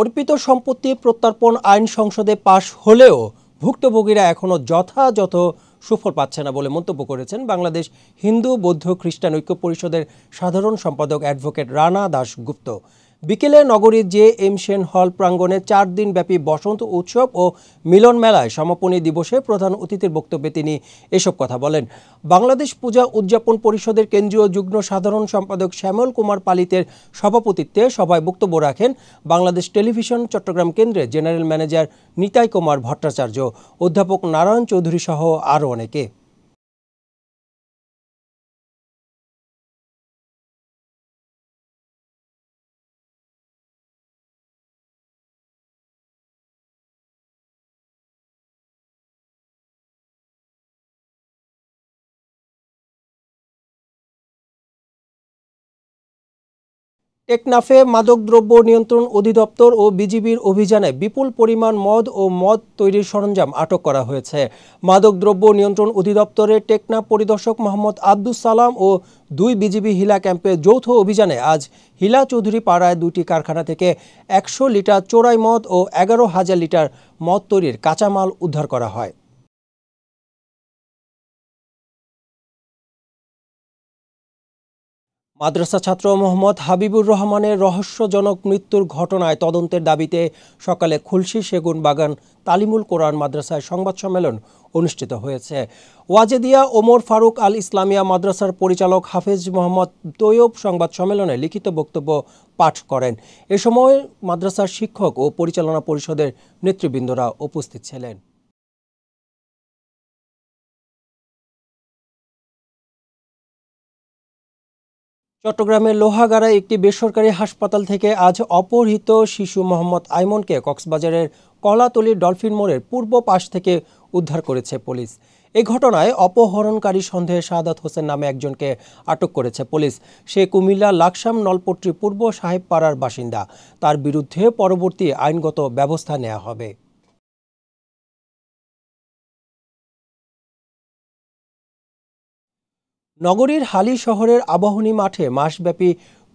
অর্পিত সম্পত্তি প্রত্যর্পণ আইন সংসদে পাশ হলেও ভুক্তভোগীরা এখনও যথাযথ সুফল পাচ্ছে না বলে মন্তব্য করেছেন বাংলাদেশ হিন্দু বৌদ্ধ খ্রিস্টান ঐক্য পরিষদের সাধারণ সম্পাদক অ্যাডভোকেট রানা দাশগুপ্ত বিকেলে নগরীর জে এম সেন হল প্রাঙ্গণে চার দিনব্যাপী বসন্ত উৎসব ও মিলন মেলায় সমাপনী দিবসে প্রধান অতিথির বক্তব্যে তিনি এসব কথা বলেন বাংলাদেশ পূজা উদযাপন পরিষদের কেন্দ্রীয় যুগ্ম সাধারণ সম্পাদক শ্যামল কুমার পালিতের সভাপতিত্বে সভায় বক্তব্য রাখেন বাংলাদেশ টেলিভিশন চট্টগ্রাম কেন্দ্রের জেনারেল ম্যানেজার নিতাই কুমার ভট্টাচার্য অধ্যাপক নারায়ণ চৌধুরী সহ আরও অনেকে টেকনাফে মাদকদ্রব্য নিয়ন্ত্রণ অধিদপ্তর ও বিজিবির অভিযানে বিপুল পরিমাণ মদ ও মদ তৈরির সরঞ্জাম আটক করা হয়েছে মাদকদ্রব্য নিয়ন্ত্রণ অধিদপ্তরের টেকনাফ পরিদর্শক মোহাম্মদ আব্দুস সালাম ও দুই বিজিবি হিলা ক্যাম্পে যৌথ অভিযানে আজ হিলা চৌধুরী পাড়ায় দুটি কারখানা থেকে একশো লিটার চোরাই মদ ও এগারো হাজার লিটার মদ তৈরির কাঁচামাল উদ্ধার করা হয় মাদ্রাসা ছাত্র মোহাম্মদ হাবিবুর রহমানের রহস্যজনক মৃত্যুর ঘটনায় তদন্তের দাবিতে সকালে খুলশি সেগুন বাগান তালিমুল কোরআন মাদ্রাসায় সংবাদ সম্মেলন অনুষ্ঠিত হয়েছে ওয়াজেদিয়া ওমর ফারুক আল ইসলামিয়া মাদ্রাসার পরিচালক হাফেজ মোহাম্মদ তৈয়ব সংবাদ সম্মেলনে লিখিত বক্তব্য পাঠ করেন এ সময় মাদ্রাসার শিক্ষক ও পরিচালনা পরিষদের নেতৃবৃন্দরা উপস্থিত ছিলেন চট্টগ্রামের লোহাগাড়ায় একটি বেসরকারি হাসপাতাল থেকে আজ অপহৃত শিশু মোহাম্মদ আইমনকে কক্সবাজারের কলাতলি ডলফিন মোড়ের পূর্ব পাশ থেকে উদ্ধার করেছে পুলিশ এই ঘটনায় অপহরণকারী সন্দেহে শাহাদ হোসেন নামে একজনকে আটক করেছে পুলিশ সে কুমিল্লা লাকসাম নলপট্রি পূর্ব সাহেবপাড়ার বাসিন্দা তার বিরুদ্ধে পরবর্তী আইনগত ব্যবস্থা নেওয়া হবে নগরীর হালি শহরের আবাহনী মাঠে মাসব্যাপী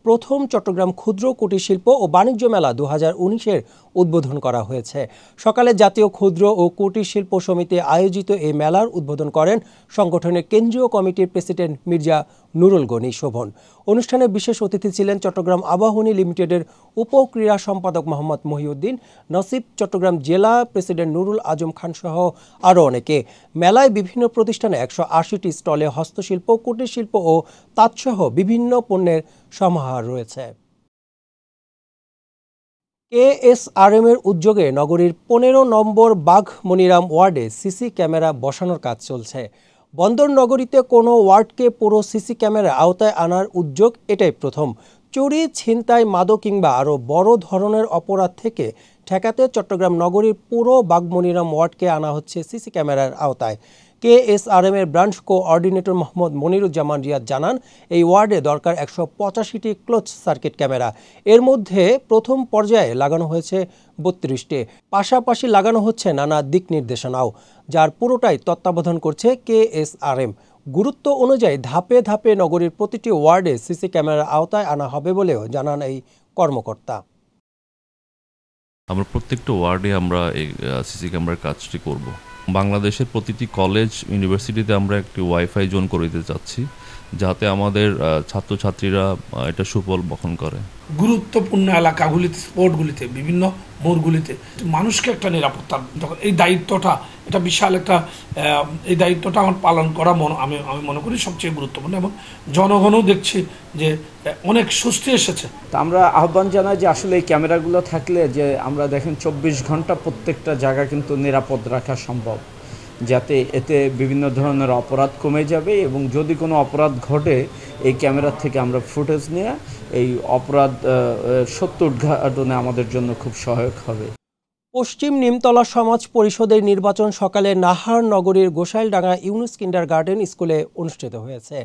প্রথম চট্টগ্রাম ক্ষুদ্র কুটিরশিল্প ও বাণিজ্য মেলা দু হাজার উনিশের উদ্বোধন করা হয়েছে সকালে জাতীয় ক্ষুদ্র ও কুটির শিল্প সমিতি আয়োজিত এই মেলার উদ্বোধন করেন সংগঠনের কেন্দ্রীয় কমিটির প্রেসিডেন্ট মির্জা নুরুল গনি শোভন অনুষ্ঠানে বিশেষ অতিথি ছিলেন চট্টগ্রাম আবাহনী লিমিটেডের উপক্রীড়া সম্পাদক মোহাম্মদ মহিউদ্দিন নসিব চট্টগ্রাম জেলা প্রেসিডেন্ট নুরুল আজম খান সহ আরও অনেকে মেলায় বিভিন্ন প্রতিষ্ঠানে একশো আশিটি স্টলে হস্তশিল্প কুটিরশিল্প ও তাঁতসহ বিভিন্ন পণ্যের সমাহার রয়েছে এএসআরএমের উদ্যোগে নগরীর পনেরো নম্বর বাঘ মনিরাম ওয়ার্ডে সিসি ক্যামেরা বসানোর কাজ চলছে বন্দর নগরীতে কোনো ওয়ার্ডকে পুরো সিসি ক্যামেরার আওতায় আনার উদ্যোগ এটাই প্রথম চুরি ছিনতাই মাদক কিংবা আরও বড় ধরনের অপরাধ থেকে ঠেকাতে চট্টগ্রাম নগরীর পুরো বাগমনিরাম ওয়ার্ডকে আনা হচ্ছে সিসি ক্যামেরার আওতায় কে এস এম এর ব্রাঞ্চ কোঅর্ডিনেটর মোহাম্মদ মনিরুজ্জামান রিয়াদ জানান এই ওয়ার্ডে দরকার একশো পঁচাশিটি ক্লোজ সার্কিট ক্যামেরা এর মধ্যে প্রথম পর্যায়ে লাগানো হয়েছে বত্রিশটি পাশাপাশি লাগানো হচ্ছে নানা দিক নির্দেশনাও যার পুরোটাই তত্ত্বাবধান করছে কেএসআরএম গুরুত্ব অনুযায়ী ধাপে ধাপে নগরীর প্রতিটি ওয়ার্ডে সিসি ক্যামেরার আওতায় আনা হবে বলেও জানান এই কর্মকর্তা আমরা প্রত্যেকটা ওয়ার্ডে আমরা এই সিসি ক্যামেরার কাজটি করব বাংলাদেশের প্রতিটি কলেজ ইউনিভার্সিটিতে আমরা একটি ওয়াইফাই জোন করে দিতে চাচ্ছি যাতে আমাদের ছাত্রছাত্রীরা এটা সুফল বহন করে গুরুত্বপূর্ণ এলাকাগুলিতে স্পোর্টগুলিতে বিভিন্ন মোড়গুলিতে মানুষকে একটা নিরাপত্তা যখন এই দায়িত্বটা এটা বিশাল একটা এই দায়িত্বটা আমার পালন করা মন আমি আমি মনে করি সবচেয়ে গুরুত্বপূর্ণ এবং জনগণও দেখছি যে অনেক সুস্থ এসেছে তা আমরা আহ্বান জানাই যে আসলে এই ক্যামেরাগুলো থাকলে যে আমরা দেখেন চব্বিশ ঘন্টা প্রত্যেকটা জায়গা কিন্তু নিরাপদ রাখা সম্ভব যাতে এতে বিভিন্ন ধরনের অপরাধ কমে যাবে এবং যদি কোনো অপরাধ ঘটে এই ক্যামেরা থেকে আমরা ফুটেজ নিয়ে এই অপরাধ সত্য উদ্ঘাটনে আমাদের জন্য খুব সহায়ক হবে পশ্চিম নিমতলা সমাজ পরিষদের নির্বাচন সকালে নাহার নগরীর গোসাইলডাঙ্গা ইউনুস কিন্ডার গার্ডেন স্কুলে অনুষ্ঠিত হয়েছে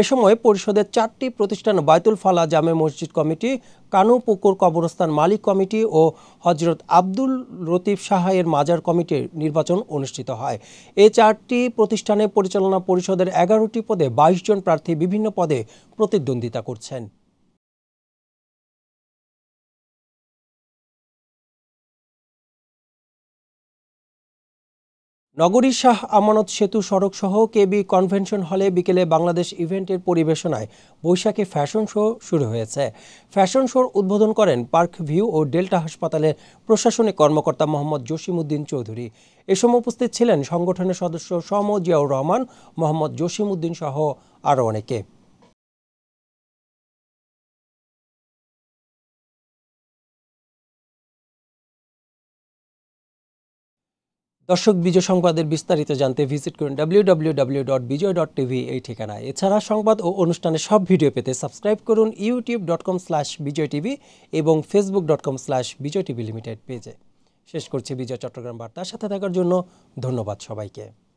এ সময় পরিষদের চারটি প্রতিষ্ঠান বাইতুল ফালা জামে মসজিদ কমিটি কানু পুকুর কবরস্থান মালিক কমিটি ও হজরত আব্দুল রতিফ সাহায়ের মাজার কমিটির নির্বাচন অনুষ্ঠিত হয় এ চারটি প্রতিষ্ঠানে পরিচালনা পরিষদের এগারোটি পদে বাইশ জন প্রার্থী বিভিন্ন পদে প্রতিদ্বন্দ্বিতা করছেন নগরীর শাহ আমানত সেতু সড়ক সহ কেবি কনভেনশন হলে বিকেলে বাংলাদেশ ইভেন্টের পরিবেশনায় বৈশাখে ফ্যাশন শো শুরু হয়েছে ফ্যাশন শোর উদ্বোধন করেন পার্ক ভিউ ও ডেল্টা হাসপাতালের প্রশাসনিক কর্মকর্তা মোহাম্মদ জসিমউদ্দিন চৌধুরী এ সময় উপস্থিত ছিলেন সংগঠনের সদস্য সম জিয়াউর রহমান মোহাম্মদ জসিমউদ্দিন সহ আরও অনেকে দর্শক বিজয় সংবাদের বিস্তারিত জানতে ভিজিট করুন W dot Bijoy dot TV এই ঠিকানায় এছাড়া সংবাদ ও অনুষ্ঠানের সব ভিডিও পেতে সাবস্ক্রাইব করুন YouTube dot com slash Bijoy TV এবং Facebook dot com slash Bijoy TV limited পেজে শেষ করছি বিজয় চট্টগ্রাম বার্তার সাথে থাকার জন্য ধন্যবাদ সবাইকে